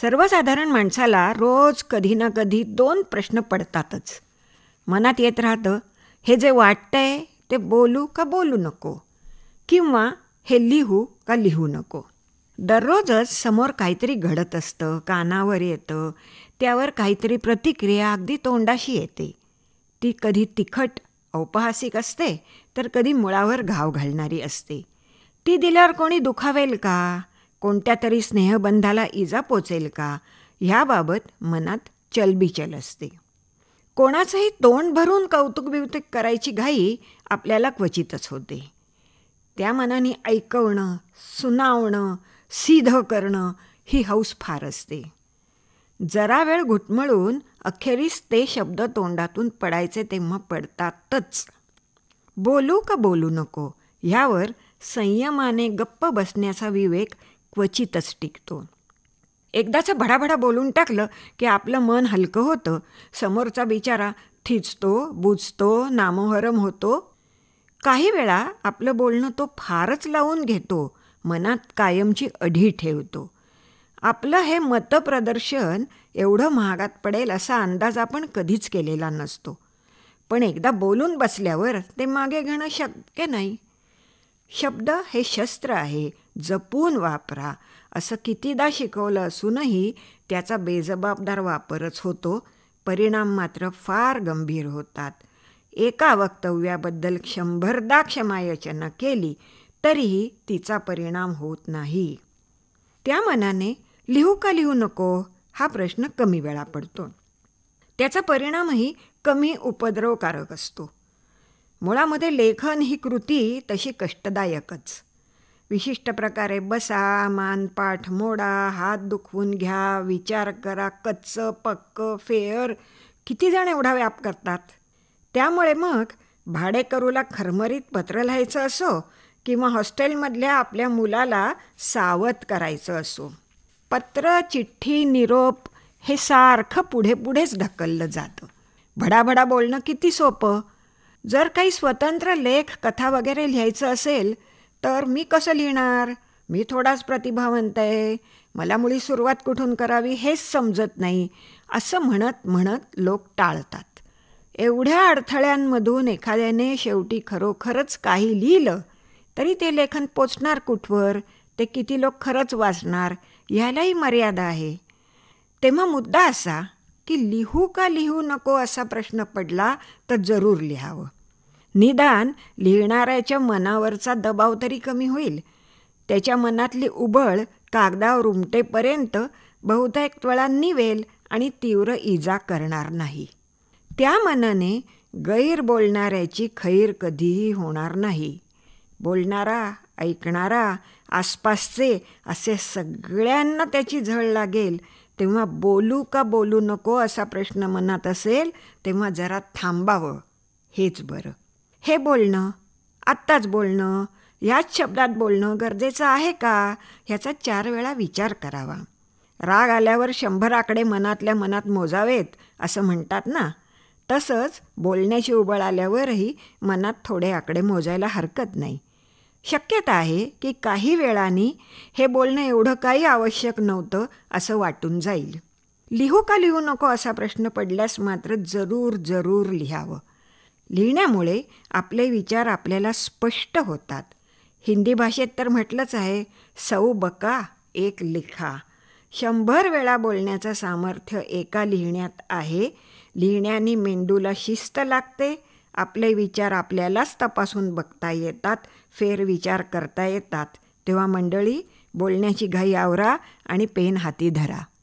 सर्वसाधारण माणसाला रोज कधी ना कधी दोन प्रश्न पडतातच मनात येत राहतं हे जे वाटतंय ते बोलू का बोलू नको किंवा हे लिहू का लिहू नको दररोजच समोर काहीतरी घडत असतं कानावर येतं त्यावर काहीतरी प्रतिक्रिया अगदी तोंडाशी येते ती कधी तिखट औपहासिक असते तर कधी मुळावर घाव घालणारी असते ती दिल्यावर कोणी दुखावेल का कोणत्या तरी स्नेहबंधाला इजा पोचेल का ह्याबाबत मनात चलबिचल असते कोणाचंही तोंड भरून कौतुक बिवतुक करायची घाई आपल्याला क्वचितच होते त्या मनाने ऐकवणं सुनावणं सिद्ध करणं ही हौस फार असते जरा वेळ घुटमळून अखेरीस ते शब्द तोंडातून पडायचे तेव्हा पडतातच बोलू का बोलू नको ह्यावर संयमाने गप्प बसण्याचा विवेक क्वचितच टिकतो एकदाचं भडाभडा बोलून टाकलं की आपलं मन हलकं होतं समोरचा बिचारा थिचतो बुजतो नामोहरम होतो काही वेळा आपलं बोलणं तो फारच लावून घेतो मनात कायमची अढी ठेवतो आपलं हे मतप्रदर्शन एवढं महागात पडेल असा अंदाज आपण कधीच केलेला नसतो पण एकदा बोलून बसल्यावर ते मागे घेणं शक्य नाही शब्द हे शस्त्र आहे जपून वापरा असं कितीदा शिकवलं असूनही त्याचा बेजबाबदार वापरच होतो परिणाम मात्र फार गंभीर होतात एका वक्तव्याबद्दल शंभरदा क्षमायाचना केली तरीही तिचा परिणाम होत नाही त्या मनाने लिहू का लिहू नको हा प्रश्न कमी वेळा पडतो त्याचा परिणामही कमी उपद्रवकारक असतो मुळामध्ये लेखन ही कृती तशी कष्टदायकच विशिष्ट प्रकारे बसा मान पाठ मोडा हात दुखवून घ्या विचार करा कच्च पक्क फेअर किती जण एवढा व्याप करतात त्यामुळे मग भाडेकरूला खरमरीत पत्र लिहायचं असो किंवा हॉस्टेलमधल्या आपल्या मुलाला सावध करायचं असो पत्र चिठ्ठी निरोप हे सारखं पुढे पुढेच ढकललं जातं भडाभडा बोलणं किती सोपं जर काही स्वतंत्र लेख कथा वगैरे लिहायचं असेल तर मी कसं लिहिणार मी थोडाच प्रतिभावंत आहे मला मुळी सुरुवात कुठून करावी हेच समजत नाही असं म्हणत म्हणत लोक टाळतात एवढ्या अडथळ्यांमधून एखाद्याने शेवटी खरोखरच काही लिहिलं तरी ते लेखन पोचणार कुठवर ते किती लोक खरंच वाचणार ह्यालाही मर्यादा आहे तेव्हा मुद्दा असा की लिहू का लिहू नको असा प्रश्न पडला तर जरूर लिहावं निदान लिहिणाऱ्याच्या मनावरचा दबाव तरी कमी होईल त्याच्या मनातली उबळ कागदावर उमटेपर्यंत बहुतेक वेळा निवेल आणि तीव्र इजा करणार नाही त्या मनाने गैर बोलणाऱ्याची खैर कधीही होणार नाही बोलणारा ऐकणारा आसपासचे असे सगळ्यांना त्याची झळ लागेल तेव्हा बोलू का बोलू नको असा प्रश्न मनात असेल तेव्हा जरा थांबावं हेच बरं हे बोलणं आत्ताच बोलणं ह्याच शब्दात बोलणं गरजेचं आहे का ह्याचा चार वेळा विचार करावा राग आल्यावर शंभर आकडे मनातल्या मनात मोजावेत असं म्हणतात ना तसंच बोलण्याची उबळ आल्यावरही मनात थोडे आकडे मोजायला हरकत नाही शक्यता आहे की काही वेळाने हे बोलणं एवढं काही आवश्यक नव्हतं असं वाटून जाईल लिहू का लिहू नको असा प्रश्न पडल्यास मात्र जरूर जरूर लिहावं लिहिण्यामुळे आपले विचार आपल्याला स्पष्ट होतात हिंदी भाषेत तर म्हटलंच आहे सौ बका एक लिखा शंभर वेळा बोलण्याचं सामर्थ्य एका लिहिण्यात आहे लिहिण्याने मेंदूला शिस्त लागते आपले विचार आपल्यालाच तपासून बघता येतात फेरविचार करता येतात तेव्हा मंडळी बोलण्याची घाई आवरा आणि पेन हाती धरा